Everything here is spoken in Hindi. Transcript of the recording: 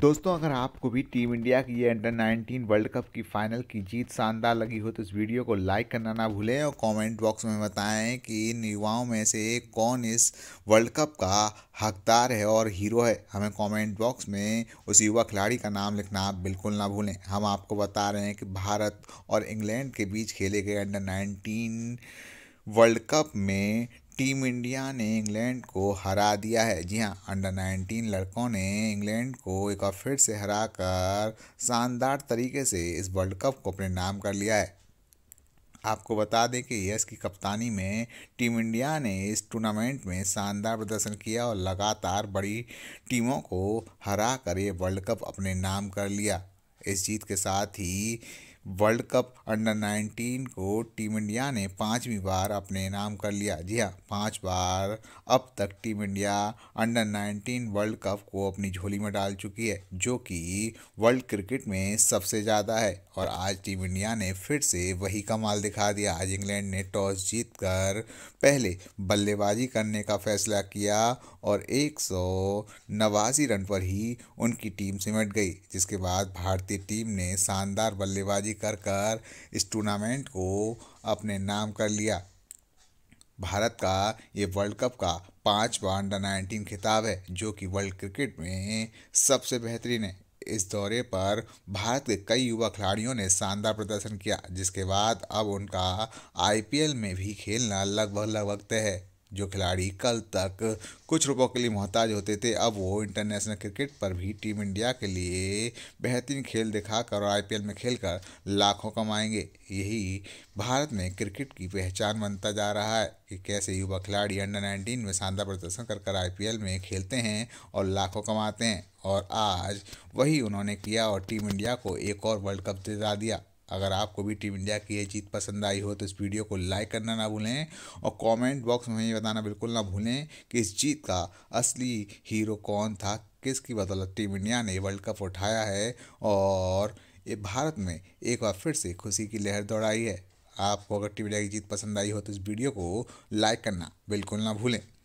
दोस्तों अगर आपको भी टीम इंडिया की ये अंडर 19 वर्ल्ड कप की फाइनल की जीत शानदार लगी हो तो इस वीडियो को लाइक करना ना भूलें और कमेंट बॉक्स में बताएं कि इन युवाओं में से कौन इस वर्ल्ड कप का हकदार है और हीरो है हमें कमेंट बॉक्स में उस युवा खिलाड़ी का नाम लिखना आप बिल्कुल ना भूलें हम आपको बता रहे हैं कि भारत और इंग्लैंड के बीच खेले गए अंडर नाइनटीन वर्ल्ड कप में टीम इंडिया ने इंग्लैंड को हरा दिया है जी हाँ अंडर 19 लड़कों ने इंग्लैंड को एक बार फिर से हरा कर शानदार तरीके से इस वर्ल्ड कप को अपने नाम कर लिया है आपको बता दें कि यस की कप्तानी में टीम इंडिया ने इस टूर्नामेंट में शानदार प्रदर्शन किया और लगातार बड़ी टीमों को हरा कर ये वर्ल्ड कप अपने नाम कर लिया इस जीत के साथ ही वर्ल्ड कप अंडर 19 को टीम इंडिया ने पाँचवीं बार अपने नाम कर लिया जी हाँ पाँच बार अब तक team India under 19 world cup को अपनी झोली में डाल चुकी है जो कि वर्ल्ड क्रिकेट में सबसे ज़्यादा है और आज टीम इंडिया ने फिर से वही कमाल दिखा दिया आज इंग्लैंड ने टॉस जीत कर पहले बल्लेबाजी करने का फैसला किया और एक रन पर ही उनकी टीम सिमट गई जिसके बाद भारतीय टीम ने शानदार बल्लेबाजी लेकर कर इस टूर्नामेंट को अपने नाम कर लिया भारत का ये वर्ल्ड कप का पाँचवा अंडर नाइनटीन खिताब है जो कि वर्ल्ड क्रिकेट में सबसे बेहतरीन है इस दौरे पर भारत के कई युवा खिलाड़ियों ने शानदार प्रदर्शन किया जिसके बाद अब उनका आईपीएल में भी खेलना लगभग लगभग तय है जो खिलाड़ी कल तक कुछ रुपयों के लिए मोहताज होते थे अब वो इंटरनेशनल क्रिकेट पर भी टीम इंडिया के लिए बेहतरीन खेल दिखाकर और आईपीएल में खेलकर लाखों कमाएंगे यही भारत में क्रिकेट की पहचान बनता जा रहा है कि कैसे युवा खिलाड़ी अंडर नाइनटीन में शानदार प्रदर्शन कर कर आई में खेलते हैं और लाखों कमाते हैं और आज वही उन्होंने किया और टीम इंडिया को एक और वर्ल्ड कप दिला दिया अगर आपको भी टीम इंडिया की ये जीत पसंद आई हो तो इस वीडियो को लाइक करना ना भूलें और कमेंट बॉक्स में ये बताना बिल्कुल ना भूलें कि इस जीत का असली हीरो कौन था किसकी बदौलत टीम इंडिया ने वर्ल्ड कप उठाया है और ये भारत में एक बार फिर से खुशी की लहर दौड़ाई है आपको अगर टीम इंडिया की जीत पसंद आई हो तो इस वीडियो को लाइक करना बिल्कुल ना भूलें